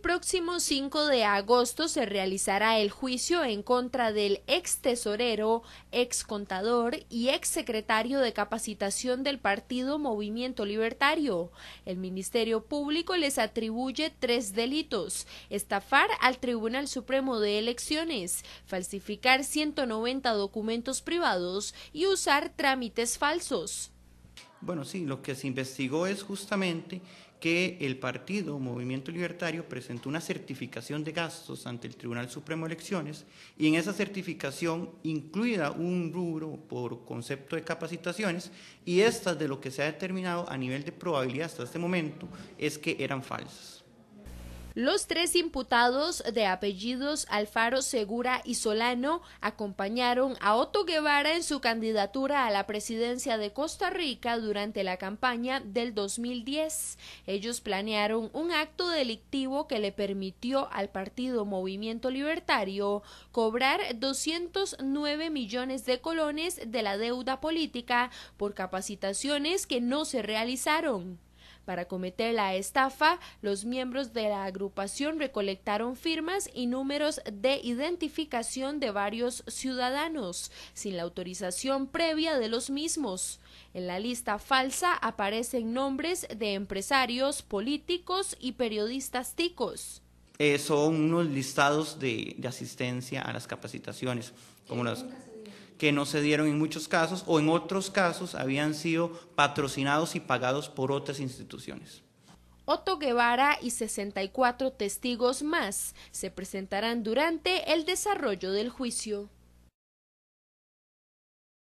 próximo 5 de agosto se realizará el juicio en contra del ex tesorero, ex contador y ex secretario de capacitación del partido Movimiento Libertario. El Ministerio Público les atribuye tres delitos: estafar al Tribunal Supremo de Elecciones, falsificar 190 documentos privados y usar trámites falsos. Bueno, sí, lo que se investigó es justamente que el partido Movimiento Libertario presentó una certificación de gastos ante el Tribunal Supremo de Elecciones y en esa certificación incluida un rubro por concepto de capacitaciones y estas de lo que se ha determinado a nivel de probabilidad hasta este momento es que eran falsas. Los tres imputados de apellidos Alfaro, Segura y Solano acompañaron a Otto Guevara en su candidatura a la presidencia de Costa Rica durante la campaña del 2010. Ellos planearon un acto delictivo que le permitió al partido Movimiento Libertario cobrar 209 millones de colones de la deuda política por capacitaciones que no se realizaron. Para cometer la estafa, los miembros de la agrupación recolectaron firmas y números de identificación de varios ciudadanos, sin la autorización previa de los mismos. En la lista falsa aparecen nombres de empresarios, políticos y periodistas ticos. Eh, son unos listados de, asistencia a las capacitaciones. Como eh, que no se dieron en muchos casos o en otros casos habían sido patrocinados y pagados por otras instituciones. Otto Guevara y 64 testigos más se presentarán durante el desarrollo del juicio.